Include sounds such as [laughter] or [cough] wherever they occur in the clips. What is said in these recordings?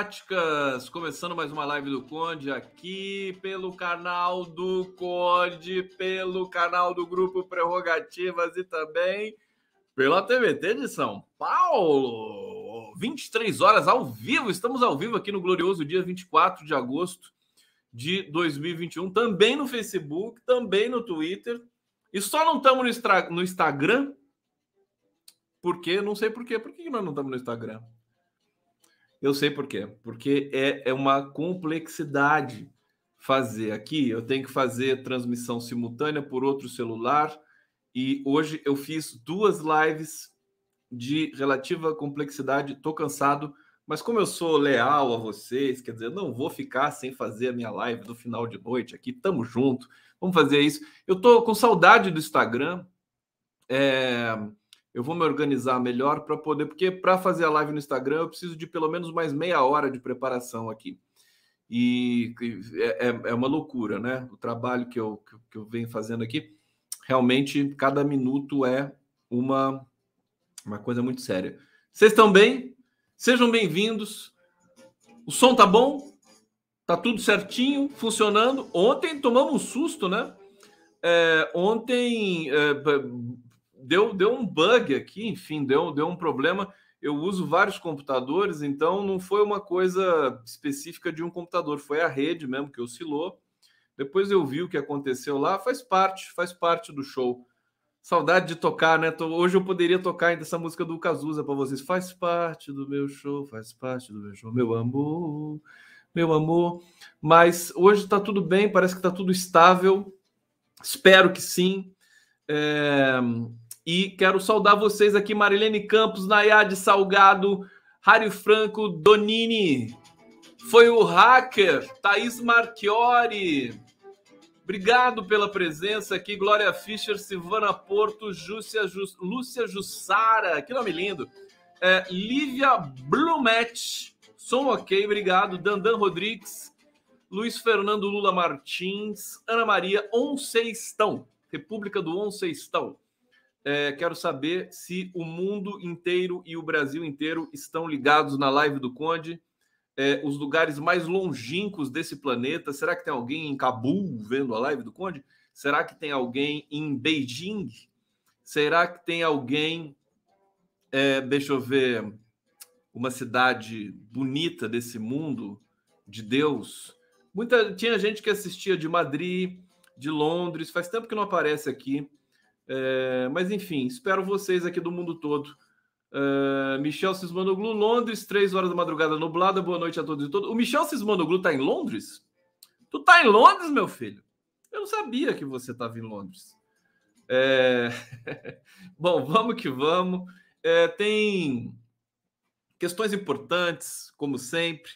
Táticas, começando mais uma live do Conde aqui pelo canal do Conde, pelo canal do Grupo Prerrogativas e também pela TVT de São Paulo. 23 horas ao vivo, estamos ao vivo aqui no glorioso dia 24 de agosto de 2021, também no Facebook, também no Twitter. E só não estamos no, no Instagram, porque não sei por quê, por que nós não estamos no Instagram? Eu sei por quê. Porque é, é uma complexidade fazer aqui. Eu tenho que fazer transmissão simultânea por outro celular. E hoje eu fiz duas lives de relativa complexidade. Estou cansado, mas como eu sou leal a vocês, quer dizer, não vou ficar sem fazer a minha live no final de noite aqui. Tamo junto. Vamos fazer isso. Eu tô com saudade do Instagram. É... Eu vou me organizar melhor para poder, porque para fazer a live no Instagram eu preciso de pelo menos mais meia hora de preparação aqui. E é, é, é uma loucura, né? O trabalho que eu, que eu venho fazendo aqui, realmente cada minuto é uma, uma coisa muito séria. Vocês estão bem? Sejam bem-vindos. O som tá bom? Tá tudo certinho, funcionando. Ontem tomamos um susto, né? É, ontem é, deu, deu um bug aqui, enfim, deu, deu um problema. Eu uso vários computadores, então não foi uma coisa específica de um computador, foi a rede mesmo que oscilou. Depois eu vi o que aconteceu lá, faz parte, faz parte do show. Saudade de tocar, né? hoje eu poderia tocar ainda essa música do Cazuza para vocês. Faz parte do meu show, faz parte do meu show, meu amor, meu amor. Mas hoje está tudo bem, parece que está tudo estável. Espero que sim. É... E quero saudar vocês aqui, Marilene Campos, Nayade Salgado, Rário Franco, Donini. Foi o hacker, Thaís Marchiori. Obrigado pela presença aqui, Glória Fischer, Silvana Porto, Júcia, Jus, Lúcia Jussara, que nome lindo. É, Lívia Blumet, som ok, obrigado. Dandan Rodrigues, Luiz Fernando Lula Martins, Ana Maria Onceistão, República do Onceistão. É, quero saber se o mundo inteiro e o Brasil inteiro estão ligados na live do Conde. É, os lugares mais longínquos desse planeta. Será que tem alguém em Cabul vendo a live do Conde? Será que tem alguém em Beijing? Será que tem alguém. É, deixa eu ver. Uma cidade bonita desse mundo de Deus. Muita, tinha gente que assistia de Madrid, de Londres. Faz tempo que não aparece aqui é, mas enfim, espero vocês aqui do mundo todo. É, Michel Cismanoglu, Londres, três horas da madrugada nublada. Boa noite a todos e todas. O Michel Cismanoglu tá em Londres? Tu tá em Londres, meu filho? Eu não sabia que você estava em Londres. É... [laughs] Bom, vamos que vamos. É, tem questões importantes, como sempre.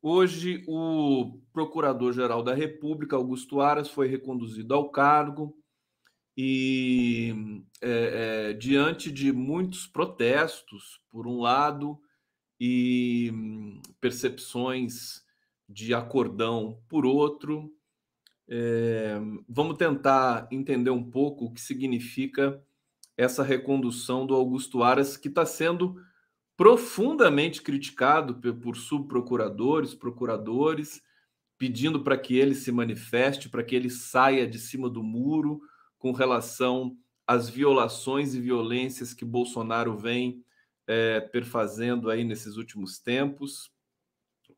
Hoje, o Procurador-Geral da República, Augusto Aras, foi reconduzido ao cargo e é, é, diante de muitos protestos, por um lado, e hum, percepções de acordão, por outro, é, vamos tentar entender um pouco o que significa essa recondução do Augusto Aras, que está sendo profundamente criticado por subprocuradores, procuradores, pedindo para que ele se manifeste, para que ele saia de cima do muro com relação às violações e violências que Bolsonaro vem é, perfazendo aí nesses últimos tempos.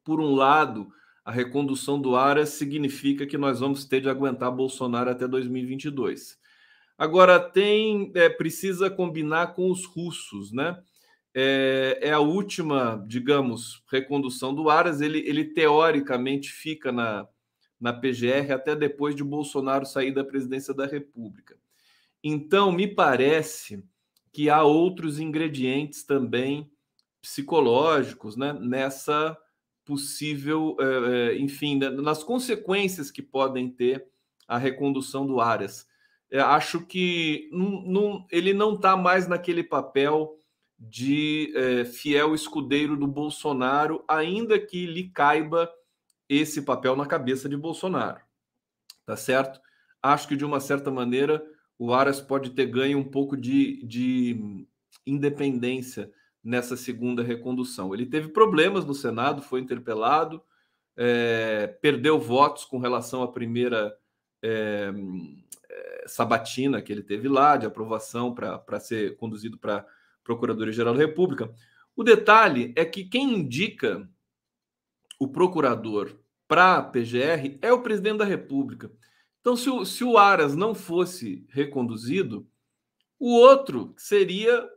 Por um lado, a recondução do Aras significa que nós vamos ter de aguentar Bolsonaro até 2022. Agora tem é, precisa combinar com os russos, né? É, é, a última, digamos, recondução do Aras. Ele, ele teoricamente fica na, na PGR até depois de Bolsonaro sair da presidência da República. Então, me parece que há outros ingredientes também psicológicos né, nessa possível, eh, eh, enfim, né, nas consequências que podem ter a recondução do Arias. Eu acho que não, não, ele não está mais naquele papel de é, fiel escudeiro do Bolsonaro, ainda que lhe caiba esse papel na cabeça de Bolsonaro. Tá certo? Acho que de uma certa maneira o Aras pode ter ganho um pouco de, de independência nessa segunda recondução. Ele teve problemas no Senado, foi interpelado, é, perdeu votos com relação à primeira é, é sabatina que ele teve lá, de aprovação para ser conduzido para Procuradoria-Geral da República. O detalhe é que quem indica o procurador para a PGR é o presidente da República. Então, se o, se o Aras não fosse reconduzido, o outro seria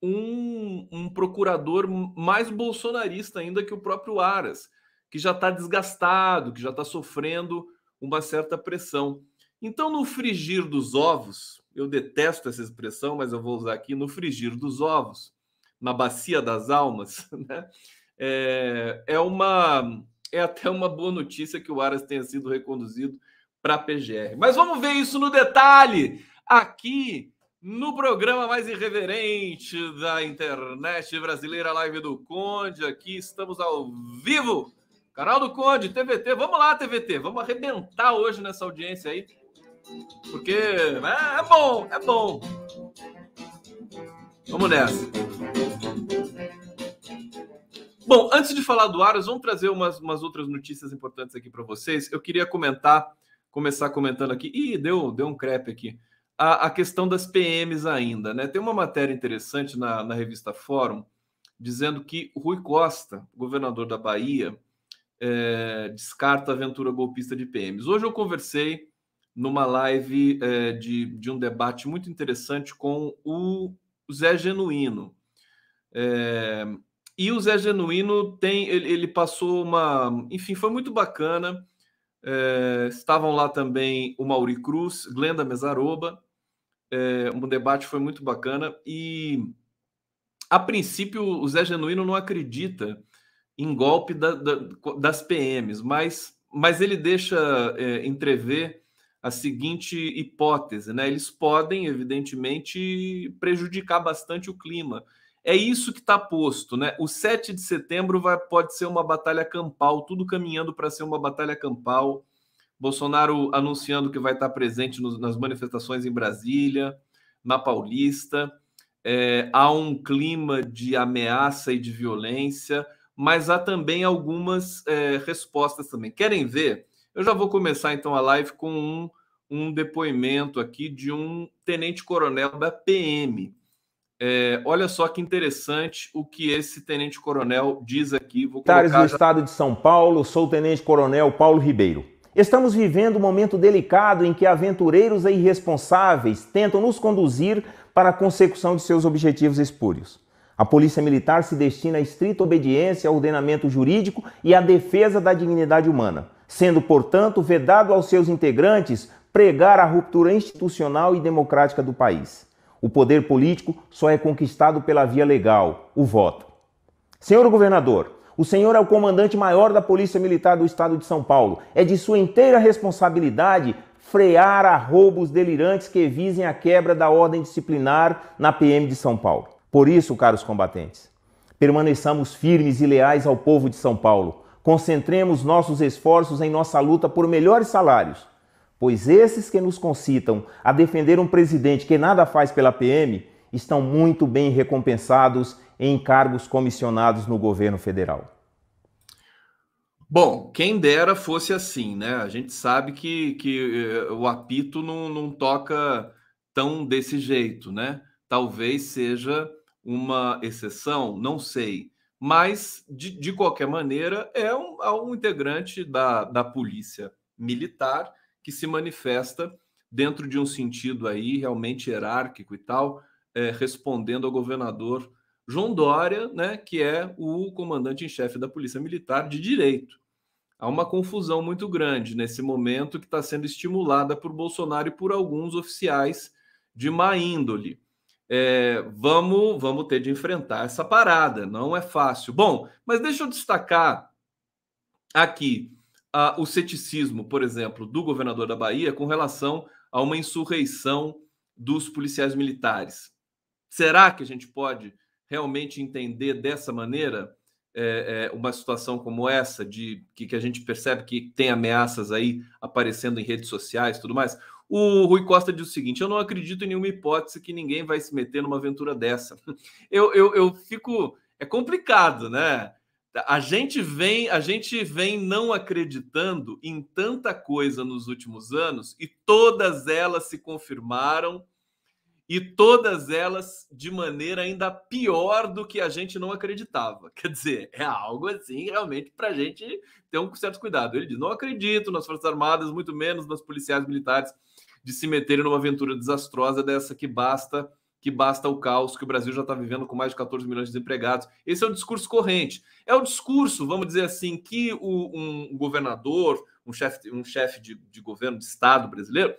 um, um, procurador mais bolsonarista ainda que o próprio Aras, que já está desgastado, que já está sofrendo uma certa pressão. Então, no frigir dos ovos, eu detesto essa expressão, mas eu vou usar aqui: no frigir dos ovos, na bacia das almas, [laughs] né? É, é, uma, é até uma boa notícia que o Aras tenha sido reconduzido para a PGR. Mas vamos ver isso no detalhe aqui no programa mais irreverente da internet brasileira, live do Conde. Aqui estamos ao vivo, canal do Conde, TVT. Vamos lá, TVT, vamos arrebentar hoje nessa audiência aí, porque é, é bom, é bom. Vamos nessa. Bom, antes de falar do Aras, vamos trazer umas, umas outras notícias importantes aqui para vocês. Eu queria comentar, começar comentando aqui. Ih, deu, deu um crepe aqui. A, a questão das PMs ainda, né? Tem uma matéria interessante na, na revista Fórum dizendo que Rui Costa, governador da Bahia, é, descarta a aventura golpista de PMs. Hoje eu conversei numa live é, de, de um debate muito interessante com o Zé Genuíno. É, e o Zé Genuíno tem, ele, ele passou uma, enfim, foi muito bacana. É, estavam lá também o Mauri Cruz, Glenda Mesaroba. É, um debate foi muito bacana e a princípio o Zé Genuíno não acredita em golpe da, da, das PMs, mas, mas ele deixa é, entrever a seguinte hipótese, né? Eles podem, evidentemente, prejudicar bastante o clima é isso que está posto, né? O 7 de setembro vai, pode ser uma batalha campal, tudo caminhando para ser uma batalha campal. Bolsonaro anunciando que vai estar tá presente nas manifestações em Brasília, na Paulista. É, há um clima de ameaça e de violência, mas há também algumas é, respostas também. Querem ver? Eu já vou começar então a live com um, um depoimento aqui de um tenente-coronel da PM é, olha só que interessante o que esse tenente-coronel diz aqui. Vou colocar... do Estado de São Paulo, sou tenente-coronel Paulo Ribeiro. Estamos vivendo um momento delicado em que aventureiros e irresponsáveis tentam nos conduzir para a consecução de seus objetivos espúrios. A Polícia Militar se destina à estrita obediência ao ordenamento jurídico e à defesa da dignidade humana, sendo, portanto, vedado aos seus integrantes pregar a ruptura institucional e democrática do país. O poder político só é conquistado pela via legal, o voto. Senhor governador, o senhor é o comandante maior da Polícia Militar do Estado de São Paulo. É de sua inteira responsabilidade frear a roubos delirantes que visem a quebra da ordem disciplinar na PM de São Paulo. Por isso, caros combatentes, permaneçamos firmes e leais ao povo de São Paulo. Concentremos nossos esforços em nossa luta por melhores salários, pois esses que nos concitam a defender um presidente que nada faz pela PM estão muito bem recompensados em cargos comissionados no governo federal. Bom, quem dera fosse assim, né? A gente sabe que, que eh, o apito não, não toca tão desse jeito, né? Talvez seja uma exceção, não sei. Mas, de, de qualquer maneira, é um, é um integrante da, da polícia militar que se manifesta dentro de um sentido aí realmente hierárquico e tal, é, respondendo ao governador João Dória, né, que é o comandante em chefe da Polícia Militar de direito. Há uma confusão muito grande nesse momento que está sendo estimulada por Bolsonaro e por alguns oficiais de má índole. É, vamos, vamos ter de enfrentar essa parada, não é fácil. Bom, mas deixa eu destacar aqui a, o ceticismo, por exemplo, do governador da Bahia com relação a uma insurreição dos policiais militares. Será que a gente pode realmente entender dessa maneira é, é, uma situação como essa, de que, que, a gente percebe que tem ameaças aí aparecendo em redes sociais tudo mais? O Rui Costa diz o seguinte: eu não acredito em nenhuma hipótese que ninguém vai se meter numa aventura dessa. [laughs] Eu, eu, eu fico. É complicado, né? A gente vem, a gente vem não acreditando em tanta coisa nos últimos anos e todas elas se confirmaram e todas elas de maneira ainda pior do que a gente não acreditava. [laughs] Quer dizer, é algo assim realmente para a gente ter um certo cuidado. Ele diz: não acredito nas Forças Armadas, muito menos nas policiais militares, de se meterem numa aventura desastrosa dessa que basta que basta o caos que o Brasil já está vivendo com mais de 14 milhões de desempregados. Esse é o discurso corrente. É o discurso, vamos dizer assim, que o, um governador, um chefe um chef de, de governo de Estado brasileiro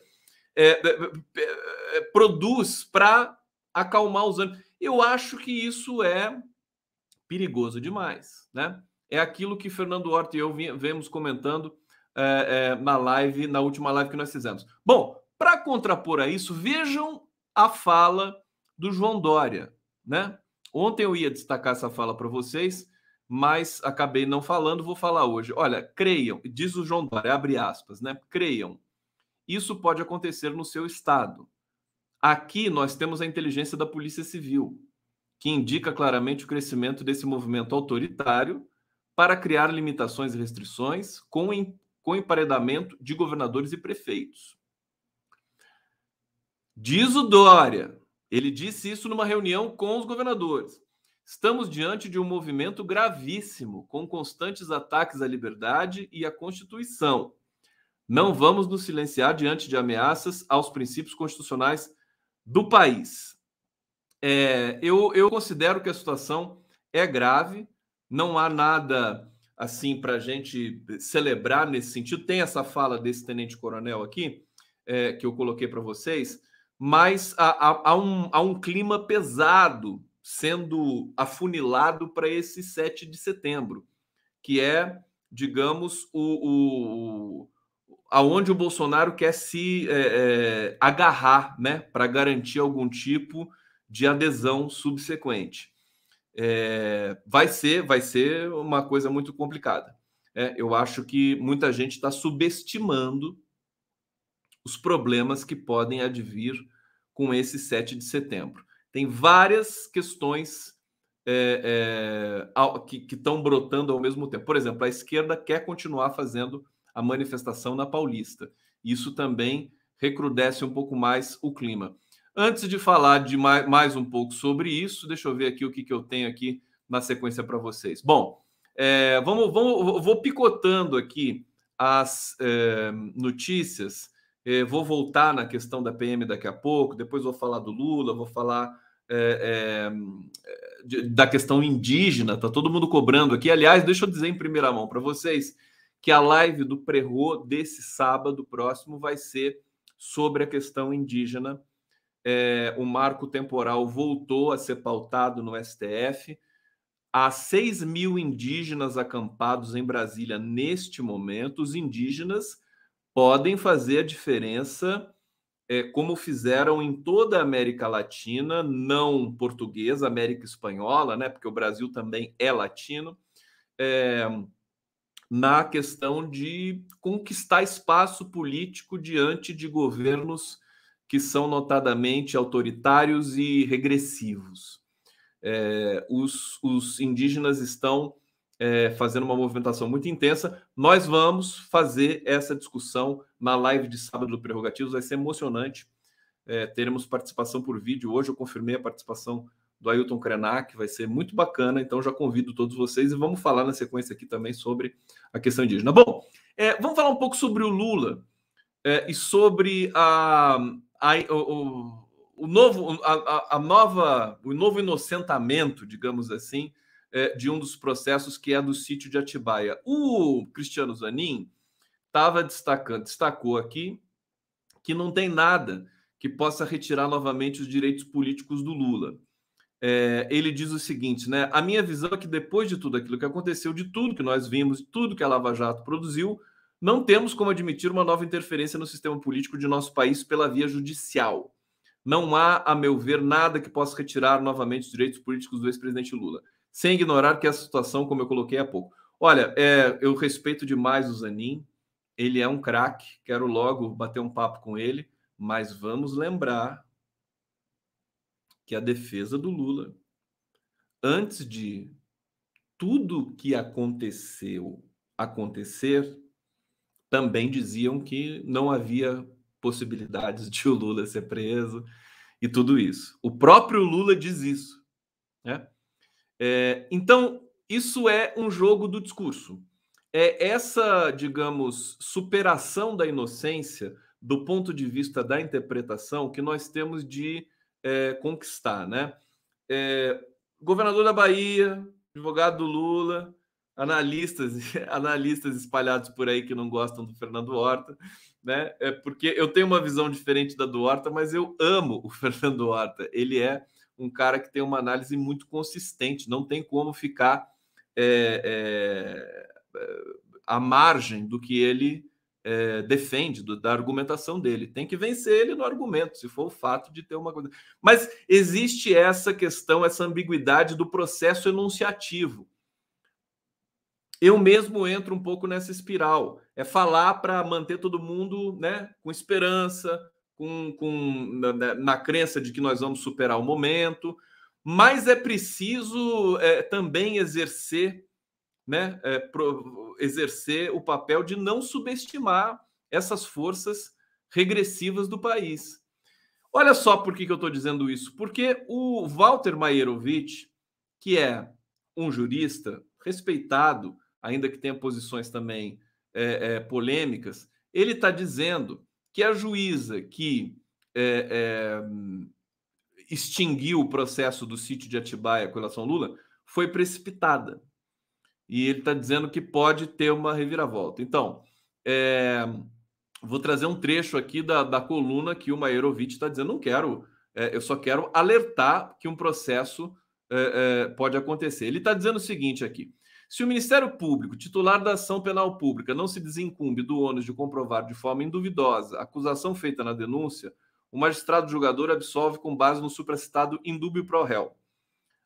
é, é, é, é produz para acalmar os ânimos. Eu acho que isso é perigoso demais. Né? É aquilo que Fernando Horta e eu vemos comentando é, é, na live, na última live que nós fizemos. Bom, para contrapor a isso, vejam a fala do João Dória, né? Ontem eu ia destacar essa fala para vocês, mas acabei não falando, vou falar hoje. Olha, creiam, diz o João Dória, abre aspas, né? Creiam. Isso pode acontecer no seu estado. Aqui nós temos a inteligência da Polícia Civil, que indica claramente o crescimento desse movimento autoritário para criar limitações e restrições com, em, com emparedamento de governadores e prefeitos. Diz o Dória, ele disse isso numa reunião com os governadores. Estamos diante de um movimento gravíssimo, com constantes ataques à liberdade e à Constituição. Não vamos nos silenciar diante de ameaças aos princípios constitucionais do país. É, eu, eu considero que a situação é grave, não há nada assim para a gente celebrar nesse sentido. Tem essa fala desse tenente coronel aqui, é, que eu coloquei para vocês, mas há, há, um, há um clima pesado sendo afunilado para esse 7 de setembro, que é, digamos, o, o aonde o Bolsonaro quer se é, é, agarrar, né, para garantir algum tipo de adesão subsequente. É, vai ser, vai ser uma coisa muito complicada. É, eu acho que muita gente está subestimando os problemas que podem advir com esse 7 de setembro. Tem várias questões é, é, que estão brotando ao mesmo tempo. Por exemplo, a esquerda quer continuar fazendo a manifestação na Paulista. Isso também recrudesce um pouco mais o clima. Antes de falar de mais, mais um pouco sobre isso, deixa eu ver aqui o que, que eu tenho aqui na sequência para vocês. Bom, é, vamos, vamos, vou picotando aqui as é, notícias eh, vou voltar na questão da PM daqui a pouco, depois vou falar do Lula, vou falar é, é, de, da questão indígena, tá todo mundo cobrando aqui. Aliás, deixa eu dizer em primeira mão para vocês que a live do Prerô desse sábado próximo vai ser sobre a questão indígena. É, o marco temporal voltou a ser pautado no STF. Há 6 mil indígenas acampados em Brasília neste momento. Os indígenas podem fazer a diferença, é, como fizeram em toda a América Latina, não portuguesa, América Espanhola, né? Porque o Brasil também é latino. É, na questão de conquistar espaço político diante de governos que são notadamente autoritários e regressivos. É, os, os indígenas estão é, fazendo uma movimentação muito intensa. Nós vamos fazer essa discussão na live de sábado do Prerrogativos, vai ser emocionante. É, teremos participação por vídeo. Hoje eu confirmei a participação do Ailton Krenak, vai ser muito bacana, então já convido todos vocês e vamos falar na sequência aqui também sobre a questão indígena. Bom, é, vamos falar um pouco sobre o Lula é, e sobre a, a o, o, novo, a, a nova, o novo inocentamento, digamos assim, é, de um dos processos que é do sítio de Atibaia. O Cristiano Zanin estava destacando, destacou aqui que não tem nada que possa retirar novamente os direitos políticos do Lula. É, ele diz o seguinte, né? A minha visão é que depois de tudo aquilo que aconteceu, de tudo que nós vimos, tudo que a Lava Jato produziu, não temos como admitir uma nova interferência no sistema político de nosso país pela via judicial. Não há, a meu ver, nada que possa retirar novamente os direitos políticos do ex-presidente Lula sem ignorar que essa situação, como eu coloquei há pouco. Olha, é, eu respeito demais o Zanin, ele é um craque, quero logo bater um papo com ele, mas vamos lembrar que a defesa do Lula, antes de tudo que aconteceu acontecer, também diziam que não havia possibilidades de o Lula ser preso e tudo isso. O próprio Lula diz isso, né? É, então, isso é um jogo do discurso. É essa, digamos, superação da inocência do ponto de vista da interpretação que nós temos de é, conquistar, né? É, governador da Bahia, advogado do Lula, analistas, [laughs] analistas espalhados por aí que não gostam do Fernando Horta, né? É porque eu tenho uma visão diferente da do Horta, mas eu amo o [laughs] Fernando Horta. Ele é um cara que tem uma análise muito consistente, não tem como ficar é, é, é, à margem do que ele é, defende, do, da argumentação dele. Tem que vencer ele no argumento, se for o fato de ter uma coisa. Mas existe essa questão, essa ambiguidade do processo enunciativo. Eu mesmo entro um pouco nessa espiral. É falar para manter todo mundo né, com esperança, com, com na, na, crença de que nós vamos superar o momento, mas é preciso é, também exercer, né, é, pro, exercer o papel de não subestimar essas forças regressivas do país. Olha só por que, que eu estou dizendo isso. Porque o Walter Maierovitch, que é um jurista respeitado, ainda que tenha posições também é, é, polêmicas, ele está dizendo que a juíza que é, é, extinguiu o processo do sítio de Atibaia com relação ao Lula foi precipitada. E ele está dizendo que pode ter uma reviravolta. Então, é, vou trazer um trecho aqui da, da coluna que o Maierovitch está dizendo: não quero, é, eu só quero alertar que um processo é, é, pode acontecer. Ele está dizendo o seguinte aqui. Se o Ministério Público, titular da ação penal pública, não se desencumbe do ônus de comprovar de forma induvidosa a acusação feita na denúncia, o magistrado julgador absolve com base no supracitado indúbio pro réu,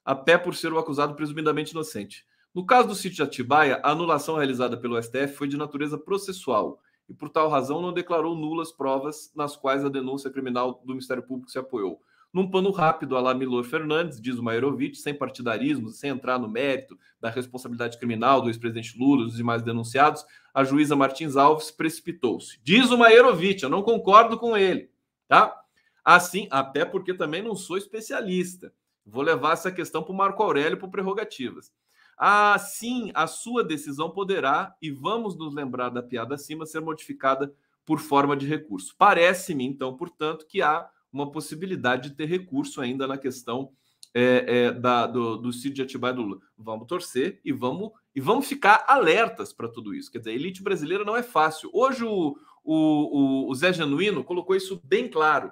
a pé por ser o acusado presumidamente inocente. No caso do sítio de Atibaia, a anulação realizada pelo STF foi de natureza processual e, por tal razão, não declarou nulas provas nas quais a denúncia criminal do Ministério Público se apoiou num pano rápido, a lá Milor Fernandes, diz o Maiorovic, sem partidarismo, sem entrar no mérito da responsabilidade criminal do ex-presidente Lula, dos demais denunciados, a juíza Martins Alves precipitou-se. Diz o Maiorovic, eu não concordo com ele, tá? Assim, até porque também não sou especialista. Vou levar essa questão para o Marco Aurélio por prerrogativas. Assim, a sua decisão poderá, e vamos nos lembrar da piada acima, ser modificada por forma de recurso. Parece-me, então, portanto, que há uma possibilidade de ter recurso ainda na questão é, é, da, do, do Cid de Atibaia do Lula. Vamos torcer e vamos e vamos ficar alertas para tudo isso. Quer dizer, a elite brasileira não é fácil. Hoje o, o, o Zé Genuíno colocou isso bem claro.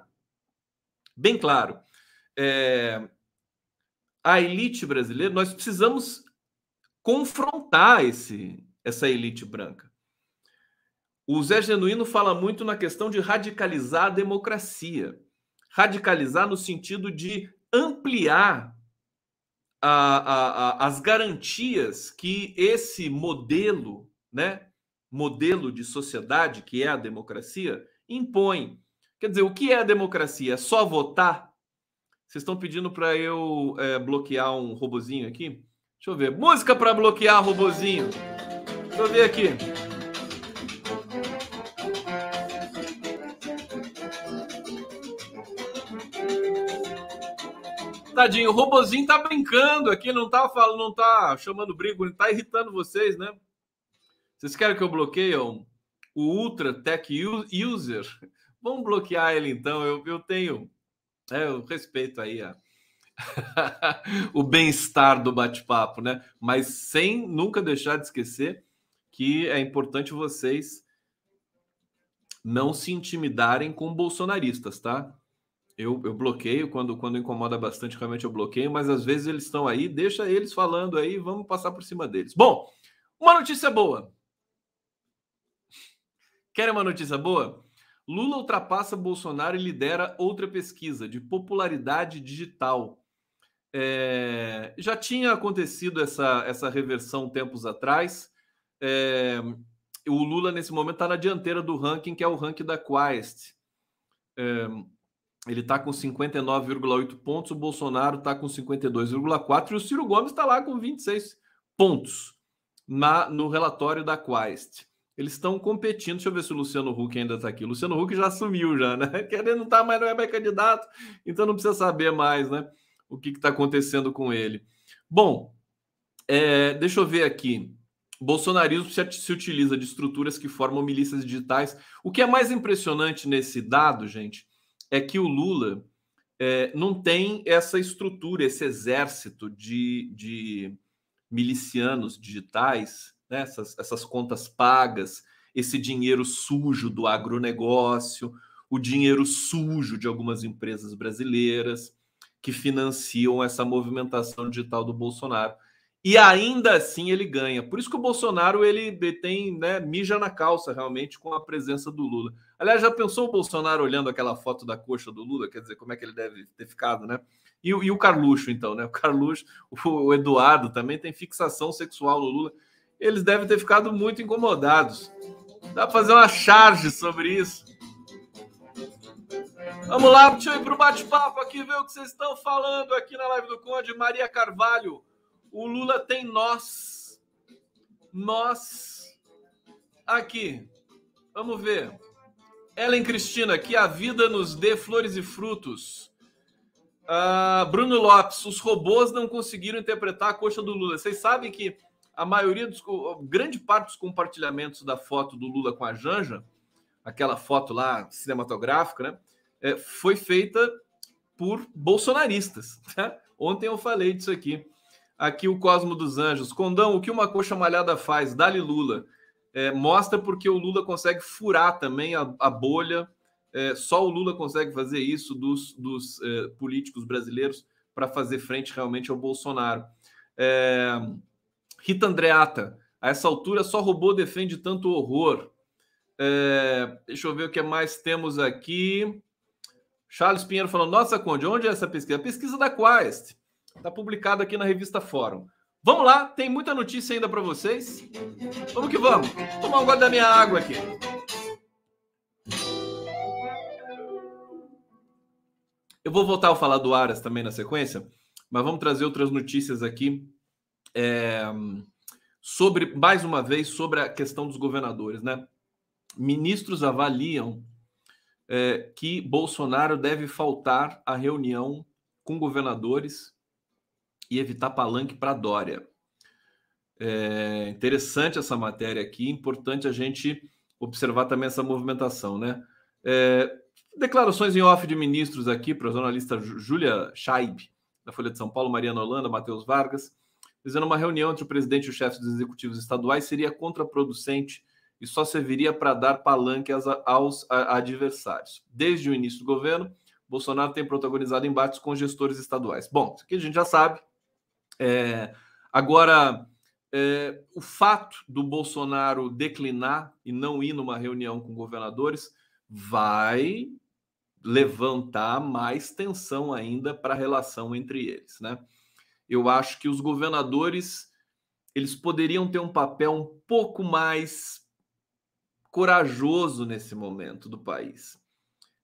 Bem claro. É, a elite brasileira, nós precisamos confrontar esse, essa elite branca. O Zé Genuíno fala muito na questão de radicalizar a democracia radicalizar no sentido de ampliar a, a, a, as garantias que esse modelo, né, modelo de sociedade que é a democracia impõe. Quer dizer, o que é a democracia? É só votar? Vocês estão pedindo para eu é, bloquear um robozinho aqui? Deixa eu ver. Música para bloquear robozinho. Deixa eu ver aqui. tadinho. O robozinho tá brincando aqui, não tá falando, não tá chamando brigo, não tá irritando vocês, né? Vocês querem que eu bloqueie o Ultra Tech User? Vamos bloquear ele então. Eu, eu tenho. É, eu respeito aí a, [laughs] o bem-estar do bate-papo, né? Mas sem nunca deixar de esquecer que é importante vocês não se intimidarem com bolsonaristas, tá? Eu, eu bloqueio quando, quando incomoda bastante, realmente eu bloqueio, mas às vezes eles estão aí, deixa eles falando aí, vamos passar por cima deles. Bom, uma notícia boa. Quer uma notícia boa? Lula ultrapassa Bolsonaro e lidera outra pesquisa de popularidade digital. É, já tinha acontecido essa, essa reversão tempos atrás. É, o Lula, nesse momento, está na dianteira do ranking, que é o ranking da Quest. É, ele está com 59,8 pontos, o Bolsonaro está com 52,4 e o Ciro Gomes está lá com 26 pontos na, no relatório da Quest. Eles estão competindo. Deixa eu ver se o Luciano Huck ainda está aqui. O Luciano Huck já sumiu, já, né? [laughs] Querendo não tá mais, não é mais candidato, então não precisa saber mais, né? O que está acontecendo com ele. Bom, é, deixa eu ver aqui. Bolsonarismo se, se utiliza de estruturas que formam milícias digitais. O que é mais impressionante nesse dado, gente, é que o Lula é, não tem essa estrutura, esse exército de, de milicianos digitais, né? essas, essas contas pagas, esse dinheiro sujo do agronegócio, o dinheiro sujo de algumas empresas brasileiras que financiam essa movimentação digital do Bolsonaro e ainda assim ele ganha. Por isso que o Bolsonaro ele tem né, mija na calça realmente com a presença do Lula. Aliás, já pensou o Bolsonaro olhando aquela foto da coxa do Lula? Quer dizer, como é que ele deve ter ficado, né? E, e o Carluxo, então, né? O Carluxo, o, o Eduardo também tem fixação sexual no Lula. Eles devem ter ficado muito incomodados. Dá para fazer uma charge sobre isso. Vamos lá, deixa eu ir para o bate-papo aqui, ver o que vocês estão falando aqui na live do Conde. Maria Carvalho. O Lula tem nós. Nós. Aqui. Vamos ver. Ellen Cristina, que a vida nos dê flores e frutos. Uh, Bruno Lopes, os robôs não conseguiram interpretar a coxa do Lula. Vocês sabem que a maioria dos. grande parte dos compartilhamentos da foto do Lula com a Janja, aquela foto lá cinematográfica, né? É, foi feita por bolsonaristas. Né? Ontem eu falei disso aqui. Aqui o Cosmo dos Anjos. Condão, o que uma coxa malhada faz? Dali Lula. É, mostra porque o Lula consegue furar também a, a bolha. É, só o Lula consegue fazer isso dos, dos é, políticos brasileiros para fazer frente realmente ao Bolsonaro. É, Rita Andreata, a essa altura só robô defende tanto horror. É, deixa eu ver o que mais temos aqui. Charles Pinheiro falando: Nossa, Conde, onde é essa pesquisa? A pesquisa da Quest. Está publicado aqui na revista Fórum. Vamos lá, tem muita notícia ainda para vocês. Vamos que vamos. Tomar um gole da minha água aqui. Eu vou voltar a falar do Aras também na sequência, mas vamos trazer outras notícias aqui é, sobre, mais uma vez, sobre a questão dos governadores, né? Ministros avaliam é, que Bolsonaro deve faltar à reunião com governadores e evitar palanque para Dória. É interessante essa matéria aqui, importante a gente observar também essa movimentação, né? É, declarações em off de ministros aqui para a jornalista Júlia Scheib, da Folha de São Paulo, Mariana Holanda, Matheus Vargas, dizendo uma reunião entre o presidente e o chefe dos executivos estaduais seria contraproducente e só serviria para dar palanque aos, aos a, adversários. Desde o início do governo, Bolsonaro tem protagonizado embates com gestores estaduais. Bom, isso aqui a gente já sabe, é, agora, é, o fato do Bolsonaro declinar e não ir numa reunião com governadores vai levantar mais tensão ainda para a relação entre eles, né? Eu acho que os governadores eles poderiam ter um papel um pouco mais corajoso nesse momento do país.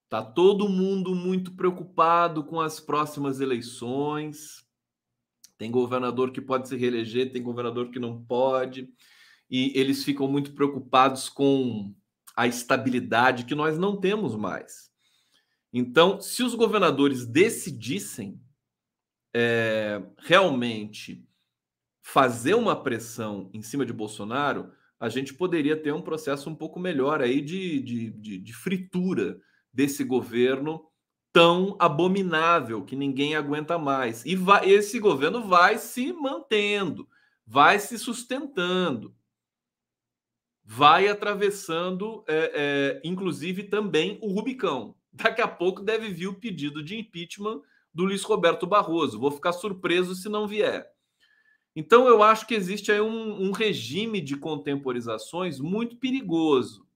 Tá todo mundo muito preocupado com as próximas eleições. Tem governador que pode se reeleger, tem governador que não pode, e eles ficam muito preocupados com a estabilidade que nós não temos mais. Então, se os governadores decidissem é, realmente fazer uma pressão em cima de Bolsonaro, a gente poderia ter um processo um pouco melhor aí de, de, de, de fritura desse governo tão abominável que ninguém aguenta mais. E vai, esse governo vai se mantendo, vai se sustentando, vai atravessando, é, é, inclusive, também o Rubicão. Daqui a pouco deve vir o pedido de impeachment do Luiz Roberto Barroso. Vou ficar surpreso se não vier. Então, eu acho que existe aí um, um regime de contemporizações muito perigoso.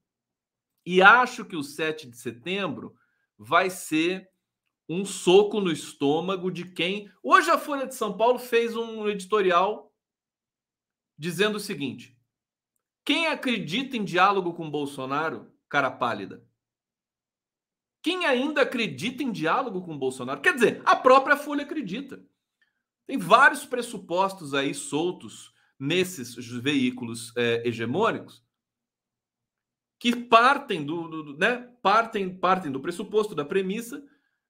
E acho que o 7 de setembro vai ser um soco no estômago de quem. Hoje a Folha de São Paulo fez um editorial dizendo o seguinte: quem acredita em diálogo com Bolsonaro, cara pálida? Quem ainda acredita em diálogo com Bolsonaro? Quer dizer, a própria Folha acredita. Tem vários pressupostos aí soltos nesses veículos é, hegemônicos que partem do, do, né, partem, partem do pressuposto, da premissa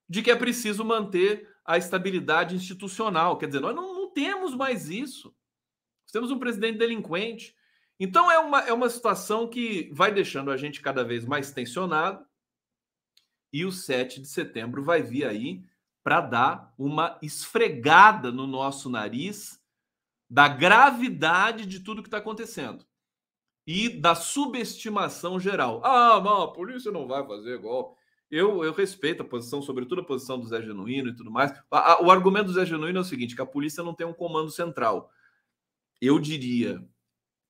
de que é preciso manter a estabilidade institucional. Quer dizer, nós não, não temos mais isso. Nós temos um presidente delinquente. Então é uma, é uma situação que vai deixando a gente cada vez mais tensionado. E o 7 de setembro vai vir aí para dar uma esfregada no nosso nariz da gravidade de tudo que está acontecendo e da subestimação geral. Ah, mas a polícia não vai fazer golpe. Eu, eu respeito a posição, sobretudo a posição do Zé Genuíno e tudo mais. A, a, o argumento do Zé Genuíno é o seguinte: que a polícia não tem um comando central. Eu diria,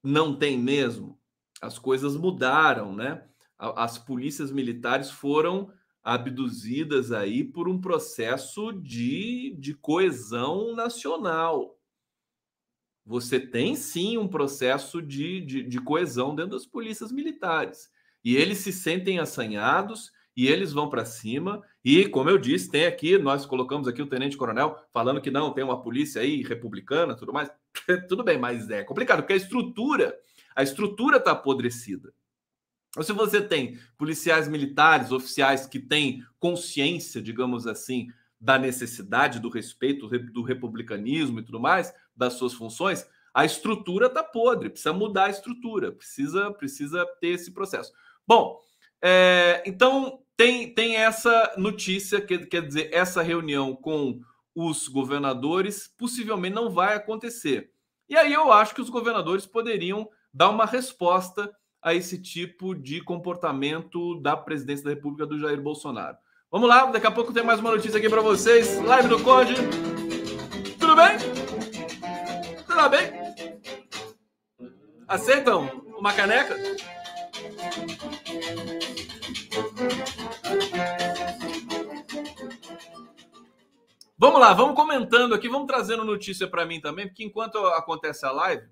não tem mesmo. As coisas mudaram, né? As polícias militares foram abduzidas aí por um processo de, de coesão nacional você tem sim um processo de, de, de coesão dentro das polícias militares. E eles se sentem assanhados e eles vão para cima. E, como eu disse, tem aqui, nós colocamos aqui o tenente-coronel falando que não, tem uma polícia aí republicana, tudo mais. [laughs] tudo bem, mas é complicado, porque a estrutura, a estrutura está apodrecida. Então, se você tem policiais militares, oficiais que têm consciência, digamos assim, da necessidade do respeito do republicanismo e tudo mais, das suas funções, a estrutura está podre, precisa mudar a estrutura, precisa, precisa ter esse processo. Bom, é, então tem, tem essa notícia, que, quer dizer, essa reunião com os governadores possivelmente não vai acontecer. E aí eu acho que os governadores poderiam dar uma resposta a esse tipo de comportamento da presidência da República do Jair Bolsonaro. Vamos lá, daqui a pouco tem mais uma notícia aqui para vocês. Live do Conde. Tudo bem? Tudo tá bem? Aceitam uma caneca? Vamos lá, vamos comentando aqui, vamos trazendo notícia para mim também, porque enquanto acontece a live,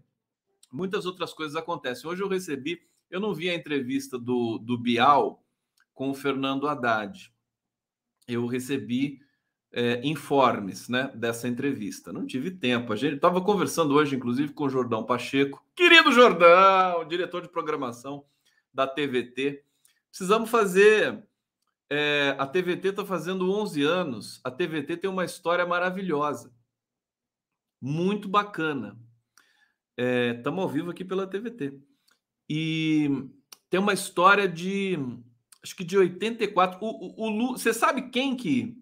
muitas outras coisas acontecem. Hoje eu recebi, eu não vi a entrevista do, do Bial com o Fernando Haddad eu recebi é, informes né, dessa entrevista. Não tive tempo. A gente estava conversando hoje, inclusive, com o Jordão Pacheco. Querido Jordão, diretor de programação da TVT. Precisamos fazer. É, a TVT está fazendo 11 anos. A TVT tem uma história maravilhosa. Muito bacana. Estamos é, ao vivo aqui pela TVT. E tem uma história de acho que de 84. O, o, o Lula, você sabe quem que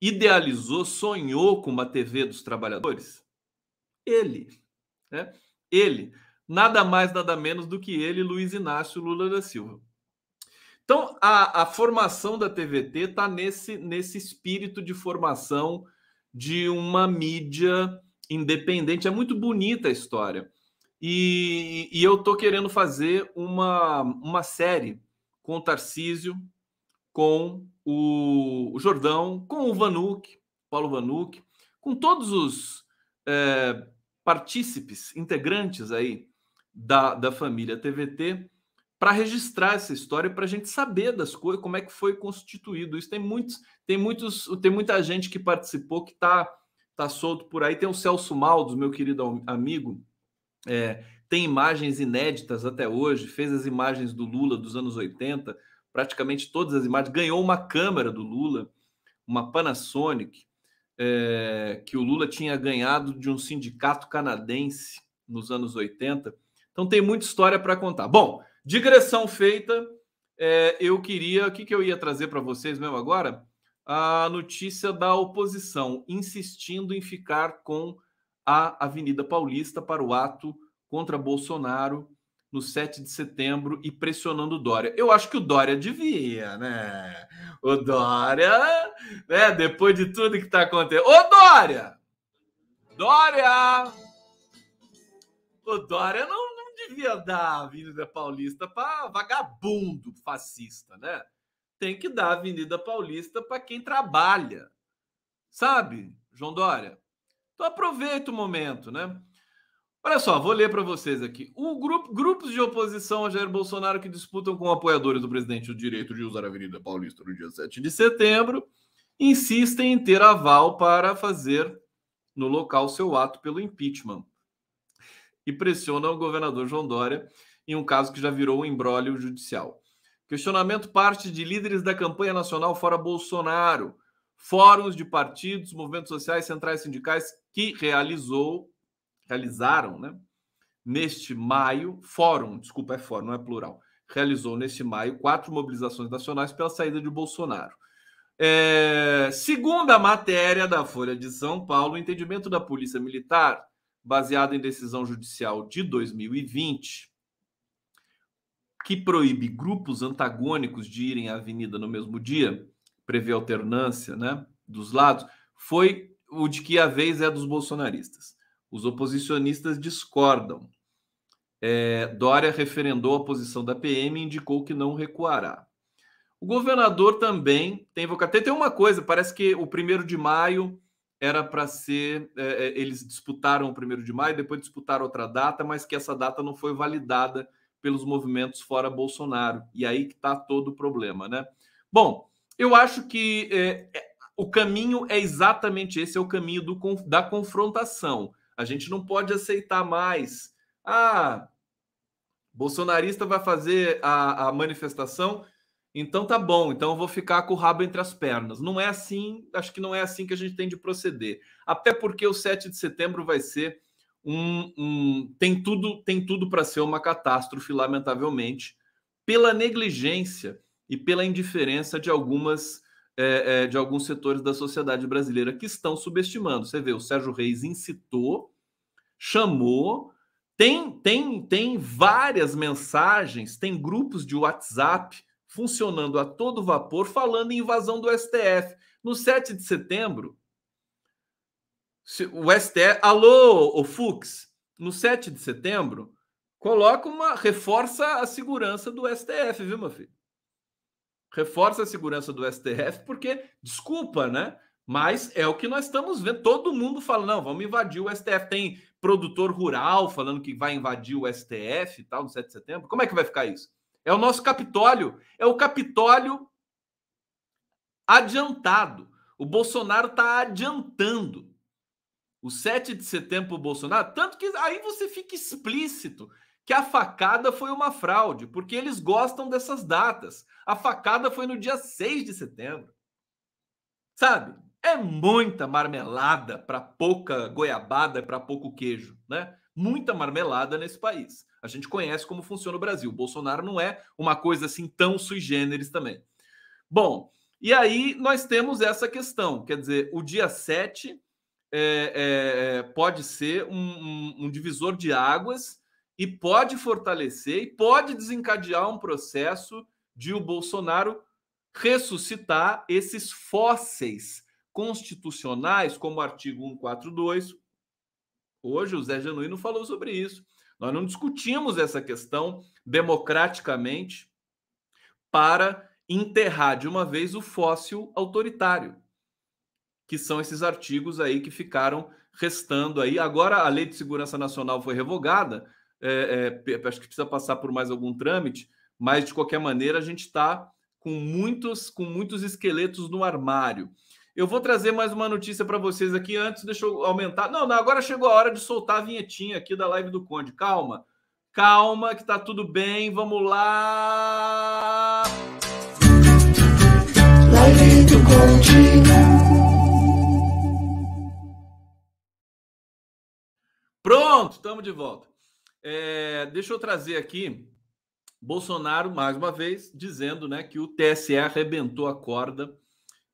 idealizou, sonhou com uma TV dos trabalhadores? Ele, né? Ele, nada mais, nada menos do que ele, Luiz Inácio Lula da Silva. Então, a, a formação da TVT está nesse, nesse espírito de formação de uma mídia independente. É muito bonita a história. E, e eu estou querendo fazer uma, uma série com o Tarcísio, com o Jordão, com o Vanuc, Paulo Vanuc, com todos os é, partícipes, integrantes aí da, da família TVT, para registrar essa história, para a gente saber das coisas, como é que foi constituído isso. Tem muitos, tem muitos, tem muita gente que participou que está tá solto por aí. Tem o Celso Maldos, meu querido amigo, é, tem imagens inéditas até hoje, fez as imagens do Lula dos anos 80, praticamente todas as imagens, ganhou uma câmera do Lula, uma Panasonic, é, que o Lula tinha ganhado de um sindicato canadense nos anos 80. Então tem muita história para contar. Bom, digressão feita, é, eu queria. O que, que eu ia trazer para vocês mesmo agora? A notícia da oposição insistindo em ficar com a Avenida Paulista para o ato contra Bolsonaro no 7 de setembro e pressionando o Dória. Eu acho que o Dória devia, né? O Dória, né? Depois de tudo que está acontecendo. Ô Dória! Dória! O Dória não, não devia dar a Avenida Paulista para vagabundo fascista, né? Tem que dar a Avenida Paulista para quem trabalha. Sabe, João Dória? Então aproveita o momento, né? Olha só, vou ler para vocês aqui. O grupo, grupos de oposição a Jair Bolsonaro que disputam com apoiadores do presidente o direito de usar a Avenida Paulista no dia 7 de setembro insistem em ter aval para fazer no local seu ato pelo impeachment e pressionam o governador João Dória em um caso que já virou um embrólio judicial. Questionamento parte de líderes da campanha nacional fora Bolsonaro, fóruns de partidos, movimentos sociais, centrais sindicais que realizou realizaram, né? Neste maio, fórum, desculpa, é fórum, não é plural, realizou neste maio quatro mobilizações nacionais pela saída de Bolsonaro. É, segundo a matéria da Folha de São Paulo, o entendimento da Polícia Militar, baseado em decisão judicial de 2020, que proíbe grupos antagônicos de irem à avenida no mesmo dia, prevê alternância né, dos lados, foi o de que a vez é dos bolsonaristas. Os oposicionistas discordam. É, Dória referendou a posição da PM e indicou que não recuará. O governador também tem vocação. Tem uma coisa, parece que o primeiro de maio era para ser. É, é, eles disputaram o primeiro de maio, depois disputaram outra data, mas que essa data não foi validada pelos movimentos fora Bolsonaro. E aí que está todo o problema, né? Bom, eu acho que é, é, o caminho é exatamente esse, é o caminho do, da confrontação. A gente não pode aceitar mais. Ah, bolsonarista vai fazer a, a manifestação, então tá bom, então eu vou ficar com o rabo entre as pernas. Não é assim, acho que não é assim que a gente tem de proceder. Até porque o 7 de setembro vai ser um. um tem tudo, tem tudo para ser uma catástrofe, lamentavelmente, pela negligência e pela indiferença de algumas é, é, de alguns setores da sociedade brasileira que estão subestimando. Você vê, o Sérgio Reis incitou, chamou, tem, tem, tem várias mensagens, tem grupos de WhatsApp funcionando a todo vapor falando em invasão do STF. No 7 de setembro, o STF. Alô, o Fux, no 7 de setembro, coloca uma. reforça a segurança do STF, viu, meu filho? reforça a segurança do STF, porque, desculpa, né? Mas é o que nós estamos vendo. Todo mundo fala: não, vamos invadir o STF. Tem produtor rural falando que vai invadir o STF e tal, no 7 de setembro. Como é que vai ficar isso? É o nosso Capitólio. É o Capitólio adiantado. O Bolsonaro está adiantando. O 7 de setembro, o Bolsonaro. Tanto que aí você fica explícito que a facada foi uma fraude, porque eles gostam dessas datas. A facada foi no dia 6 de setembro. Sabe? É muita marmelada para pouca goiabada, para pouco queijo, né? Muita marmelada nesse país. A gente conhece como funciona o Brasil. Bolsonaro não é uma coisa assim tão sui generis também. Bom, e aí nós temos essa questão, quer dizer, o dia 7 é, é, é, pode ser um, um, um divisor de águas e pode fortalecer e pode desencadear um processo de o Bolsonaro ressuscitar esses fósseis constitucionais, como o artigo 142. Hoje o Zé Genuíno falou sobre isso. Nós não discutimos essa questão democraticamente para enterrar de uma vez o fóssil autoritário, que são esses artigos aí que ficaram restando aí. Agora a Lei de Segurança Nacional foi revogada, é, é, acho que precisa passar por mais algum trâmite, mas de qualquer maneira a gente está com muitos, com muitos esqueletos no armário. Eu vou trazer mais uma notícia para vocês aqui antes, deixa eu aumentar. Não, não, agora chegou a hora de soltar a vinhetinha aqui da live do Conde. Calma, calma, que tá tudo bem, vamos lá. Live do Conde. Pronto, estamos de volta. É, deixa eu trazer aqui Bolsonaro, mais uma vez, dizendo né, que o TSE arrebentou a corda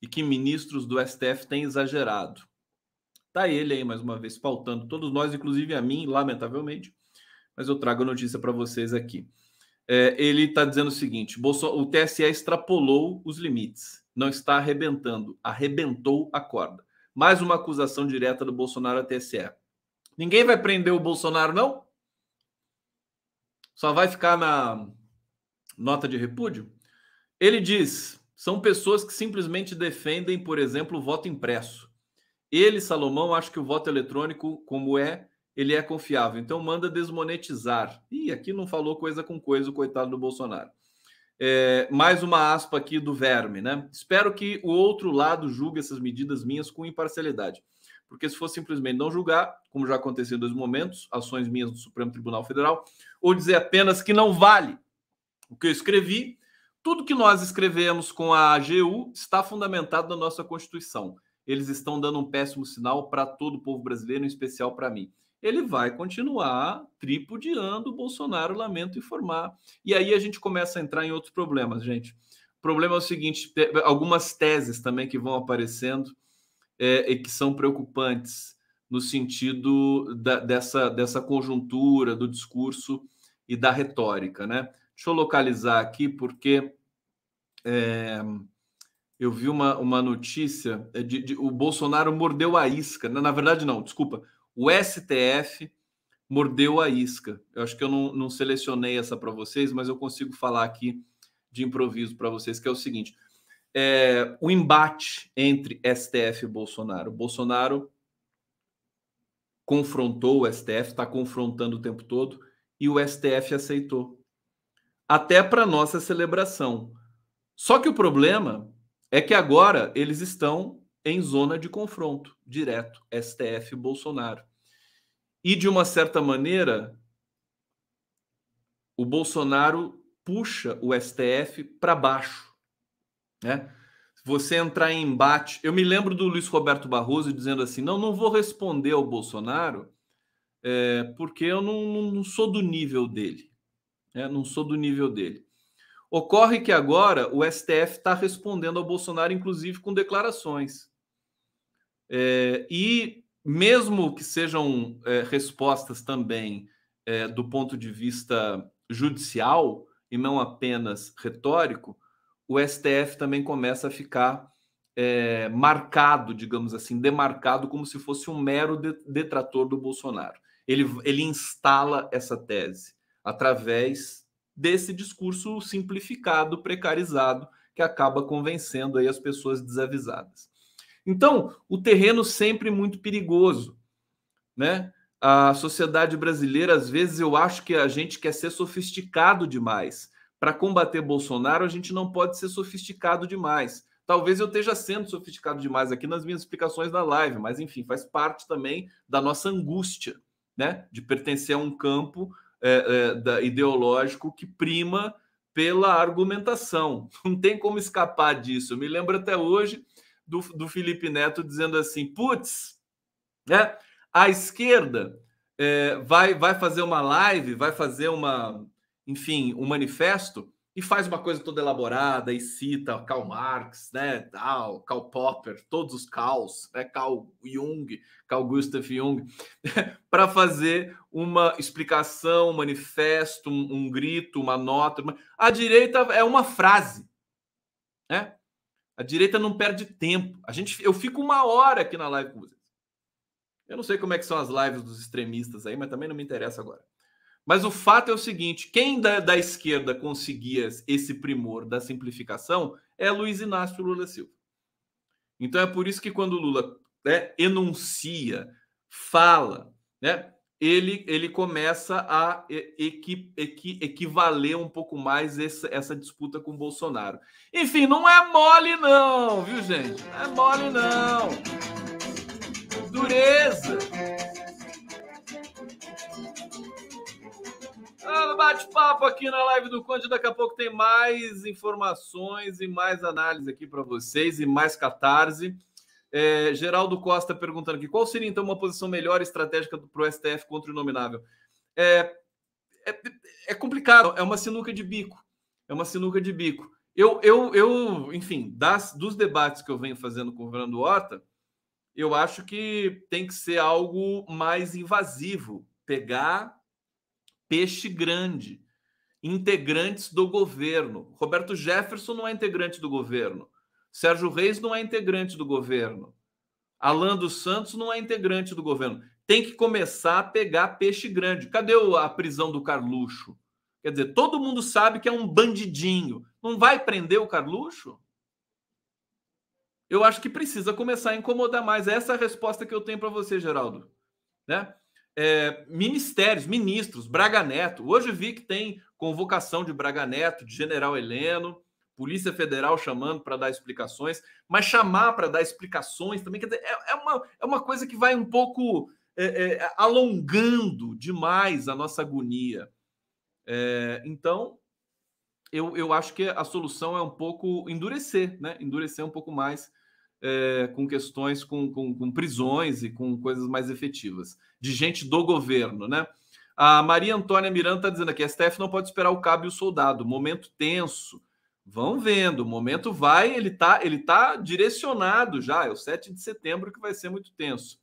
e que ministros do STF têm exagerado. Tá ele aí, mais uma vez, faltando todos nós, inclusive a mim, lamentavelmente, mas eu trago a notícia para vocês aqui. É, ele está dizendo o seguinte: Bolso o TSE extrapolou os limites, não está arrebentando, arrebentou a corda. Mais uma acusação direta do Bolsonaro à TSE. Ninguém vai prender o Bolsonaro, não? só vai ficar na nota de repúdio. Ele diz: são pessoas que simplesmente defendem, por exemplo, o voto impresso. Ele, Salomão, acha que o voto eletrônico, como é, ele é confiável. Então manda desmonetizar. E aqui não falou coisa com coisa, o coitado do Bolsonaro. É, mais uma aspa aqui do verme, né? Espero que o outro lado julgue essas medidas minhas com imparcialidade porque se for simplesmente não julgar, como já aconteceu em dois momentos, ações minhas do Supremo Tribunal Federal, ou dizer apenas que não vale o que eu escrevi, tudo que nós escrevemos com a AGU está fundamentado na nossa Constituição. Eles estão dando um péssimo sinal para todo o povo brasileiro, em especial para mim. Ele vai continuar tripudiando o Bolsonaro, lamento informar. E aí a gente começa a entrar em outros problemas, gente. O problema é o seguinte: algumas teses também que vão aparecendo é, e que são preocupantes no sentido da, dessa, dessa conjuntura do discurso e da retórica, né? Deixa eu localizar aqui porque é, eu vi uma, uma notícia é, de, de, o Bolsonaro mordeu a isca. Na, na verdade, não, desculpa. O STF mordeu a isca. Eu acho que eu não, não selecionei essa para vocês, mas eu consigo falar aqui de improviso para vocês, que é o seguinte: é, o embate entre STF e Bolsonaro. O Bolsonaro confrontou o STF, está confrontando o tempo todo, e o STF aceitou. Até para nossa celebração. Só que o problema é que agora eles estão em zona de confronto direto, STF e Bolsonaro. E de uma certa maneira, o Bolsonaro puxa o STF para baixo né? Você entrar em embate. Eu me lembro do Luiz Roberto Barroso dizendo assim: não, não vou responder ao Bolsonaro é, porque eu não, não, não, sou do nível dele. Né? Não sou do nível dele. Ocorre que agora o STF está respondendo ao Bolsonaro, inclusive com declarações. É, e mesmo que sejam é, respostas também é, do ponto de vista judicial e não apenas retórico, o STF também começa a ficar é, marcado, digamos assim, demarcado como se fosse um mero detrator do Bolsonaro. Ele, ele instala essa tese através desse discurso simplificado, precarizado, que acaba convencendo aí as pessoas desavisadas. Então, o terreno sempre muito perigoso, né? A sociedade brasileira, às vezes, eu acho que a gente quer ser sofisticado demais para combater Bolsonaro, a gente não pode ser sofisticado demais. Talvez eu esteja sendo sofisticado demais aqui nas minhas explicações da live, mas enfim, faz parte também da nossa angústia, né? De pertencer a um campo é, é, da, ideológico que prima pela argumentação. [laughs] Não tem como escapar disso. Eu me lembro até hoje do, do Felipe Neto dizendo assim: putz, né? A esquerda é, vai, vai fazer uma live, vai fazer uma, enfim, um manifesto e faz uma coisa toda elaborada e cita Karl Marx, né, tal, Karl Popper, todos os caos, né, Karl Jung, Karl Gustav Jung, [laughs] para fazer uma explicação, um manifesto, um, um grito, uma nota. Uma... A direita é uma frase, né? A direita não perde tempo. A gente, eu fico uma hora aqui na live com vocês. Eu não sei como é que são as lives dos extremistas aí, mas também não me interessa agora. Mas o fato é o seguinte: quem da, da esquerda conseguia esse primor da simplificação é Luiz Inácio Lula Silva. Então é por isso que quando Lula né, enuncia, fala, né, ele, ele começa a equi, equi, equivaler um pouco mais essa, essa disputa com Bolsonaro. Enfim, não é mole, não, viu, gente? Não é mole, não. Dureza. bate-papo aqui na live do Conde. Daqui a pouco tem mais informações e mais análise aqui para vocês e mais catarse. É, Geraldo Costa perguntando aqui: qual seria então uma posição melhor estratégica para o STF contra o inominável? É, é, é, complicado, é uma sinuca de bico. É uma sinuca de bico. Eu, eu, eu enfim, das, dos debates que eu venho fazendo com o Fernando Horta, eu acho que tem que ser algo mais invasivo. Pegar peixe grande, integrantes do governo. Roberto Jefferson não é integrante do governo. Sérgio Reis não é integrante do governo. Alan dos Santos não é integrante do governo. Tem que começar a pegar peixe grande. Cadê a prisão do Carluxo? Quer dizer, todo mundo sabe que é um bandidinho. Não vai prender o Carluxo? Eu acho que precisa começar a incomodar mais. Essa é a resposta que eu tenho para você, Geraldo. Né? é, ministérios, ministros, Braga Neto. Hoje vi que tem convocação de Braga Neto, de General Heleno, Polícia Federal chamando para dar explicações, mas chamar para dar explicações também, quer dizer, é, é, uma, é uma coisa que vai um pouco é, é alongando demais a nossa agonia. É, então, eu, eu acho que a solução é um pouco endurecer, né? Endurecer um pouco mais é, com questões com, com, com, prisões e com coisas mais efetivas, de gente do governo, né? A Maria Antônia Miranda está dizendo aqui: a STF não pode esperar o cabo e o soldado, momento tenso. Vão vendo, o momento vai, ele tá, ele tá direcionado já, é o 7 de setembro que vai ser muito tenso.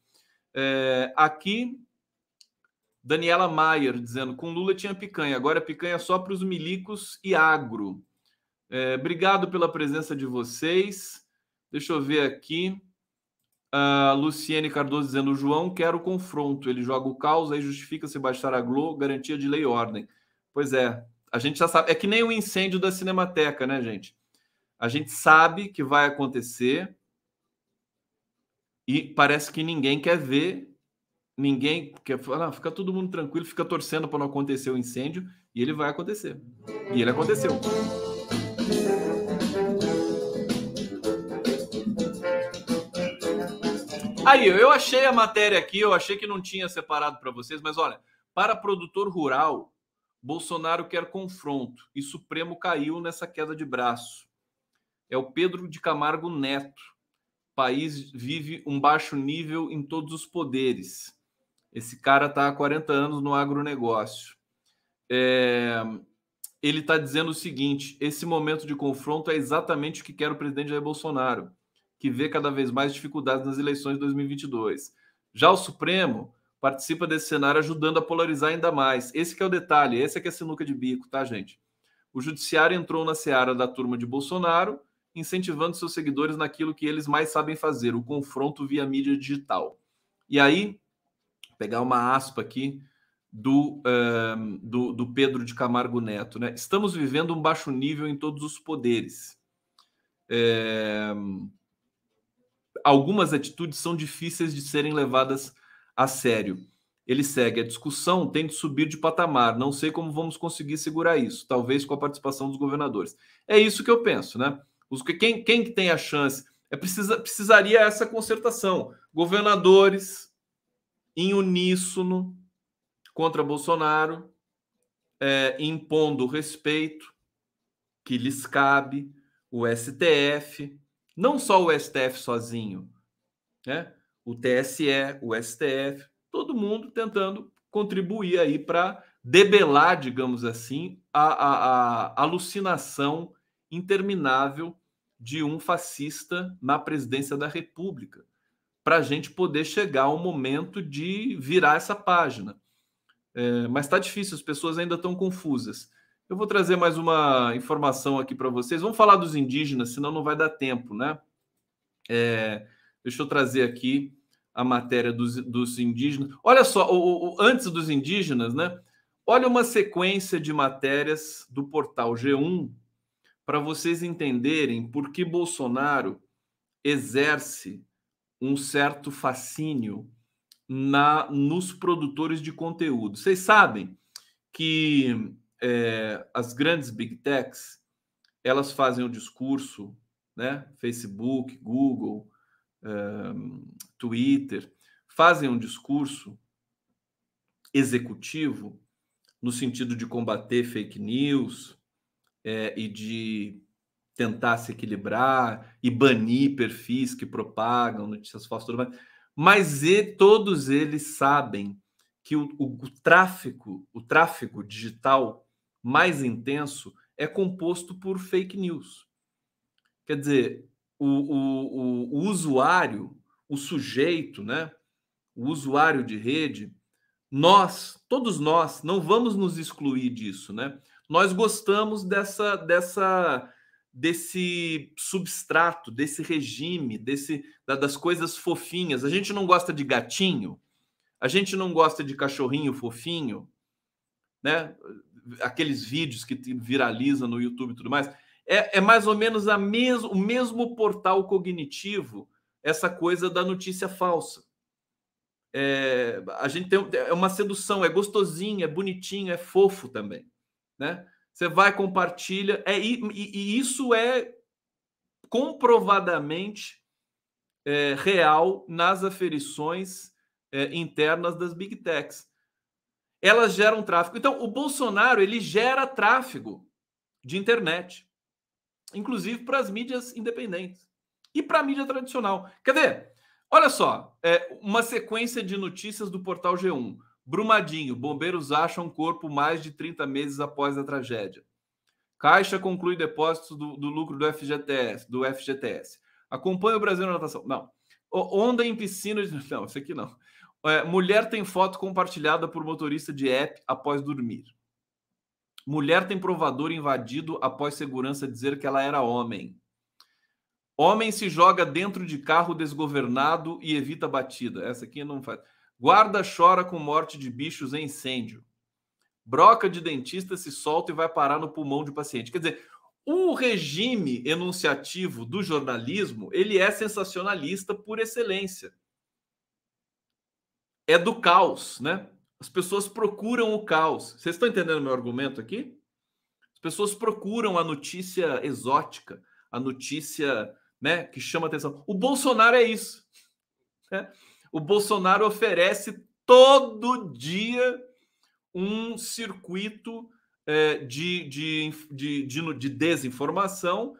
É, aqui, Daniela Maier dizendo: com Lula tinha picanha, agora picanha é só para os milicos e agro. É, obrigado pela presença de vocês. Deixa eu ver aqui. Uh, Luciene Cardoso dizendo: João quer o confronto. Ele joga o caos, aí justifica se baixar a Glo, garantia de lei e ordem. Pois é, a gente já sabe. É que nem o incêndio da Cinemateca, né, gente? A gente sabe que vai acontecer e parece que ninguém quer ver, ninguém quer falar, ah, fica todo mundo tranquilo, fica torcendo para não acontecer o incêndio e ele vai acontecer. E ele aconteceu. Aí, eu achei a matéria aqui, eu achei que não tinha separado para vocês, mas olha, para produtor rural, Bolsonaro quer confronto e Supremo caiu nessa queda de braço. É o Pedro de Camargo Neto. país vive um baixo nível em todos os poderes. Esse cara está há 40 anos no agronegócio. É... Ele está dizendo o seguinte: esse momento de confronto é exatamente o que quer o presidente Jair Bolsonaro que vê cada vez mais dificuldades nas eleições de 2022. Já o Supremo participa desse cenário ajudando a polarizar ainda mais. Esse é o detalhe, Esse é, é a sinuca de bico, tá, gente? O judiciário entrou na seara da turma de Bolsonaro, incentivando seus seguidores naquilo que eles mais sabem fazer, o confronto via mídia digital. E aí, pegar uma aspa aqui do, um, ehm, do, do, Pedro de Camargo Neto, né? Estamos vivendo um baixo nível em todos os poderes. É algumas atitudes são difíceis de serem levadas a sério. Ele segue: a discussão tem de subir de patamar. Não sei como vamos conseguir segurar isso, talvez com a participação dos governadores. É isso que eu penso, né? Os, quem, quem tem a chance é precisa, precisaria essa concertação. Governadores em uníssono contra Bolsonaro, é, impondo o respeito que lhes cabe, o STF, não só o STF sozinho, né? O TSE, o STF, todo mundo tentando contribuir aí para debelar, digamos assim, a, a, a alucinação interminável de um fascista na presidência da República, para a gente poder chegar ao momento de virar essa página. É, mas está difícil, as pessoas ainda estão confusas. Eu vou trazer mais uma informação aqui para vocês. Vamos falar dos indígenas, senão não vai dar tempo, né? É, deixa eu trazer aqui a matéria dos, dos indígenas. Olha só, o, o, antes dos indígenas, né? Olha uma sequência de matérias do portal G1 para vocês entenderem por que Bolsonaro exerce um certo fascínio na nos produtores de conteúdo. Vocês sabem que é, as grandes big techs elas fazem o um discurso, né? Facebook, Google, Twitter, fazem um discurso executivo no sentido de combater fake news é, e de tentar se equilibrar e banir perfis que propagam notícias falsas, tudo mais. Mas e, todos eles sabem que o, o, o tráfico, o tráfego digital mais intenso é composto por fake news. Quer dizer, o, o, o, o usuário, o sujeito, né? o usuário de rede, nós, todos nós, não vamos nos excluir disso, né? Nós gostamos dessa, dessa, desse substrato, desse regime, desse das coisas fofinhas. A gente não gosta de gatinho, a gente não gosta de cachorrinho fofinho, né? aqueles vídeos que viralizam no YouTube e tudo mais, é, é mais ou menos a mes o mesmo portal cognitivo, essa coisa da notícia falsa. É, a gente tem é uma sedução, é gostosinho, é bonitinho, é fofo também, né? Você vai compartilha, é e, e isso é comprovadamente é, real nas aferições é, internas das big techs elas geram tráfego. Então, o Bolsonaro ele gera tráfego de internet, inclusive para as mídias independentes e para a mídia tradicional. Quer ver? Olha só, é, uma sequência de notícias do portal G1. Brumadinho, bombeiros acham corpo mais de 30 meses após a tragédia. Caixa conclui depósitos do, do lucro do FGTS, do FGTS. Acompanha o Brasil na natação. Não. Onda em piscina de. [laughs] Não, isso aqui não. É, mulher tem foto compartilhada por motorista de app após dormir. Mulher tem provador invadido após segurança dizer que ela era homem. Homem se joga dentro de carro desgovernado e evita batida. Essa aqui não faz. Guarda chora com morte de bichos em incêndio. Broca de dentista se solta e vai parar no pulmão de paciente. Quer dizer, o regime enunciativo do jornalismo, ele é sensacionalista por excelência é do caos, né? As pessoas procuram o caos. Vocês estão entendendo meu argumento aqui? As pessoas procuram a notícia exótica, a notícia né, que chama atenção. O Bolsonaro é isso. Né? O Bolsonaro oferece todo dia um circuito é, de, de, de, de, de desinformação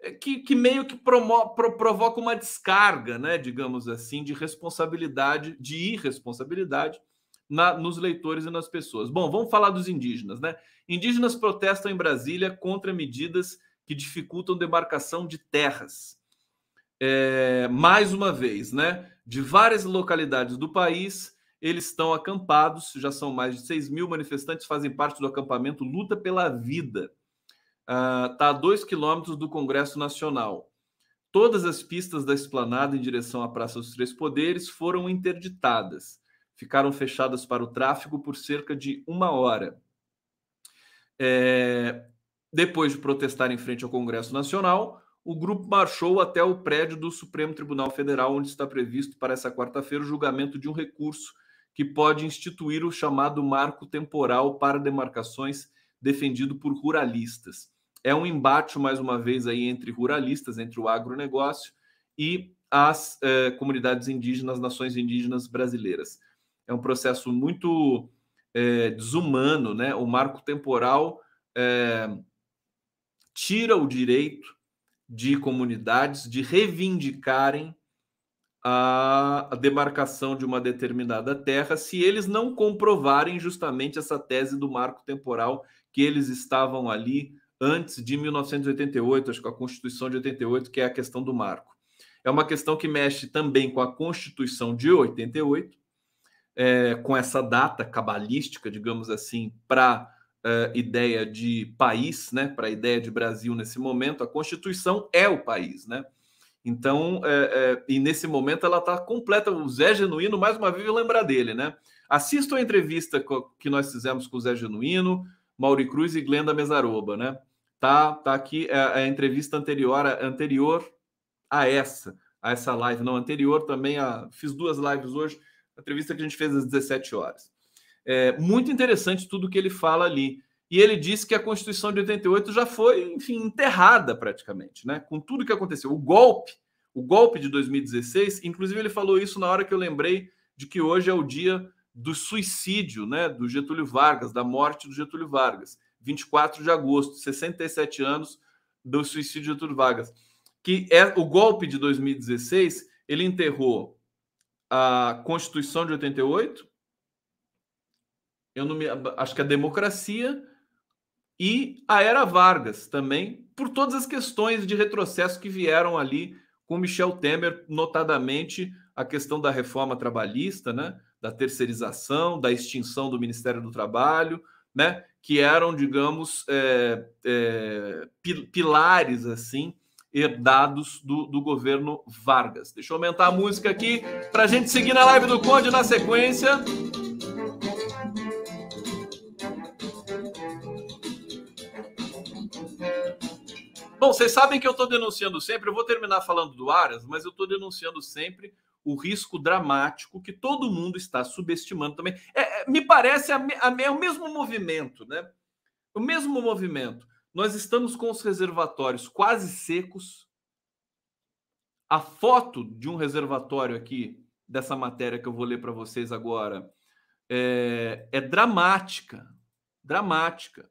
é, que, que meio que promo, pro, provoca uma descarga, né, digamos assim, de responsabilidade, de irresponsabilidade na, nos leitores e nas pessoas. Bom, vamos falar dos indígenas, né? Indígenas protestam em Brasília contra medidas que dificultam demarcação de terras. É, mais uma vez, né? De várias localidades do país, eles estão acampados, já são mais de 6 mil manifestantes, fazem parte do acampamento Luta pela Vida, está ah, a 2 quilômetros do Congresso Nacional. Todas as pistas da esplanada em direção à Praça dos Três Poderes foram interditadas. Ficaram fechadas para o tráfego por cerca de uma hora. É... Depois de protestar em frente ao Congresso Nacional, o grupo marchou até o prédio do Supremo Tribunal Federal, onde está previsto para essa quarta-feira o julgamento de um recurso que pode instituir o chamado marco temporal para demarcações defendido por ruralistas é um embate, mais uma vez, aí entre ruralistas, entre o agronegócio e as eh, comunidades indígenas, nações indígenas brasileiras. É um processo muito eh, desumano, né? O marco temporal eh, tira o direito de comunidades de reivindicarem a, a demarcação de uma determinada terra se eles não comprovarem justamente essa tese do marco temporal que eles estavam ali antes de 1988, acho que a Constituição de 88, que é a questão do marco. É uma questão que mexe também com a Constituição de 88, é, com essa data cabalística, digamos assim, para uh, é, ideia de país, né, para a ideia de Brasil nesse momento, a Constituição é o país, né? Então, é, é, e nesse momento ela está completa. O Zé Genuíno, mais uma vez, eu lembrar dele, né? Assista a entrevista que nós fizemos com o Zé Genuíno, Mauri Cruz e Glenda Mesaroba, né? Tá, tá aqui a, é, é a entrevista anterior, a, anterior a essa, a essa live, não anterior também a fiz duas lives hoje, a entrevista que a gente fez às 17 horas. É muito interessante tudo que ele fala ali. E ele disse que a Constituição de 88 já foi, enfim, enterrada praticamente, né? Com tudo que aconteceu, o golpe, o golpe de 2016, inclusive ele falou isso na hora que eu lembrei de que hoje é o dia do suicídio, né, do Getúlio Vargas, da morte do Getúlio Vargas. 24 de agosto, 67 anos do suicídio de Getúlio Vargas, que é o golpe de 2016, ele enterrou a Constituição de 88, eu não me, acho que a democracia e a era Vargas também, por todas as questões de retrocesso que vieram ali com Michel Temer, notadamente a questão da reforma trabalhista, né? da terceirização, da extinção do Ministério do Trabalho, né? que eram, digamos, é, é, pilares assim herdados do, do, governo Vargas. Deixa eu aumentar a música aqui para a gente seguir na live do Conde na sequência. Bom, vocês sabem que eu estou denunciando sempre, eu vou terminar falando do Aras, mas eu estou denunciando sempre o risco dramático que todo mundo está subestimando também. É, é me parece a, a, é o mesmo movimento, né? O mesmo movimento. Nós estamos com os reservatórios quase secos. A foto de um reservatório aqui, dessa matéria que eu vou ler para vocês agora, é, é dramática. Dramática.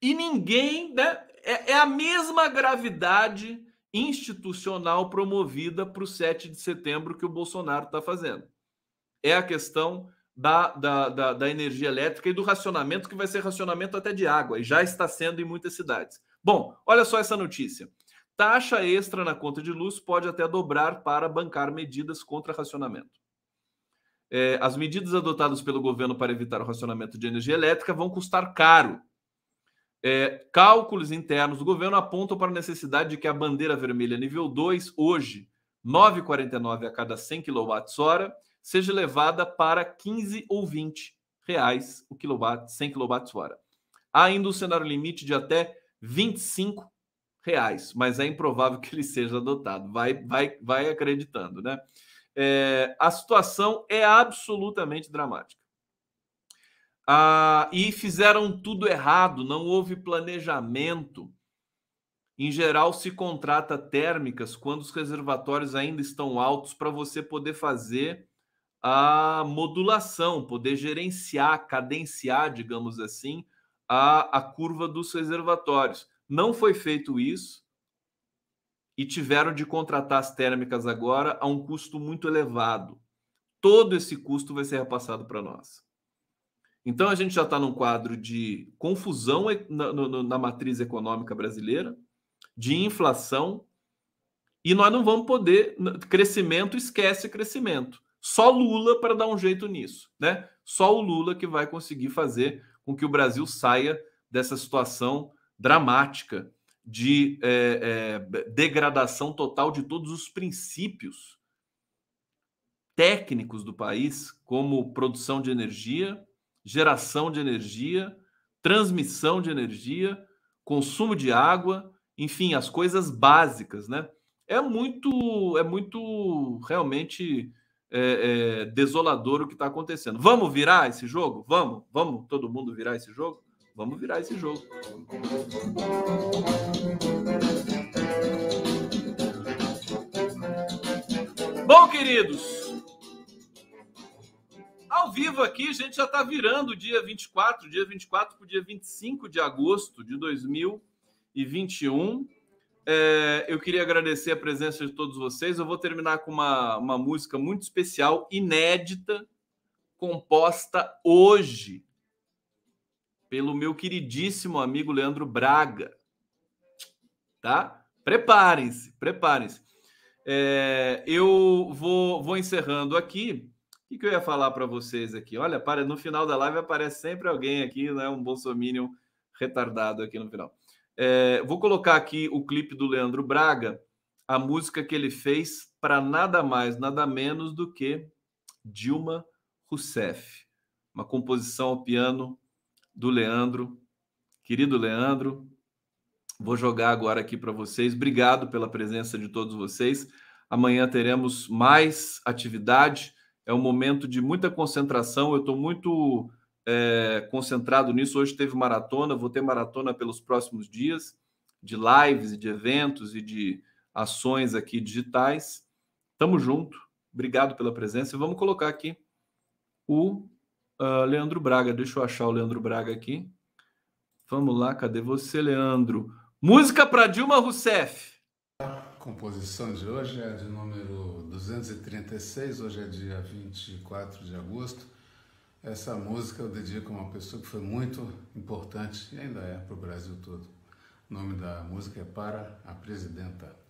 E ninguém. Né? É, é a mesma gravidade institucional promovida para o 7 de setembro que o Bolsonaro está fazendo. É a questão da, da, da, da, energia elétrica e do racionamento, que vai ser racionamento até de água, e já está sendo em muitas cidades. Bom, olha só essa notícia. Taxa extra na conta de luz pode até dobrar para bancar medidas contra racionamento. É, as medidas adotadas pelo governo para evitar o racionamento de energia elétrica vão custar caro é, cálculos internos do governo apontam para a necessidade de que a bandeira vermelha nível 2, hoje 9,49 a cada 100 kWh, seja elevada para 15 ou 20 reais o quilowatt, 100 kWh. Há ainda um cenário limite de até 25 reais, mas é improvável que ele seja adotado. Vai, vai, vai acreditando, né? É, a situação é absolutamente dramática. Ah, e fizeram tudo errado, não houve planejamento. Em geral, se contrata térmicas quando os reservatórios ainda estão altos para você poder fazer a modulação, poder gerenciar, cadenciar, digamos assim, a, a curva dos reservatórios. Não foi feito isso e tiveram de contratar as térmicas agora a um custo muito elevado. Todo esse custo vai ser repassado para nós. Então a gente já está num quadro de confusão na, na, na, matriz econômica brasileira, de inflação, e nós não vamos poder. Crescimento esquece crescimento. Só Lula para dar um jeito nisso, né? Só o Lula que vai conseguir fazer com que o Brasil saia dessa situação dramática de é, é, degradação total de todos os princípios técnicos do país, como produção de energia, geração de energia, transmissão de energia, consumo de água, enfim, as coisas básicas, né? É muito, é muito realmente é, é, desolador o que está acontecendo. Vamos virar esse jogo? Vamos, vamos, todo mundo virar esse jogo? Vamos virar esse jogo. Bom, queridos, ao vivo aqui, a gente já está virando o dia 24, dia 24 para o dia 25 de agosto de 2021. É, eu queria agradecer a presença de todos vocês. Eu vou terminar com uma, uma música muito especial, inédita, composta hoje pelo meu queridíssimo amigo Leandro Braga. Tá? Preparem-se, preparem-se. É, eu vou, vou encerrando aqui que, que eu ia falar para vocês aqui? Olha, para no final da live aparece sempre alguém aqui, né? Um bolsominion retardado aqui no final. É, vou colocar aqui o clipe do Leandro Braga, a música que ele fez para nada mais, nada menos do que Dilma Rousseff, uma composição ao piano do Leandro, querido Leandro. Vou jogar agora aqui para vocês. Obrigado pela presença de todos vocês. Amanhã teremos mais atividade é um momento de muita concentração. Eu estou muito é, concentrado nisso. Hoje teve maratona, vou ter maratona pelos próximos dias, de lives e de eventos e de ações aqui digitais. Tamo junto. Obrigado pela presença. E vamos colocar aqui o uh, Leandro Braga. Deixa eu achar o Leandro Braga aqui. Vamos lá, cadê você, Leandro? Música para Dilma Rousseff composição de hoje é de número 236, hoje é dia 24 de agosto. Essa música eu dedico a uma pessoa que foi muito importante e ainda é para o Brasil todo. O nome da música é Para a Presidenta.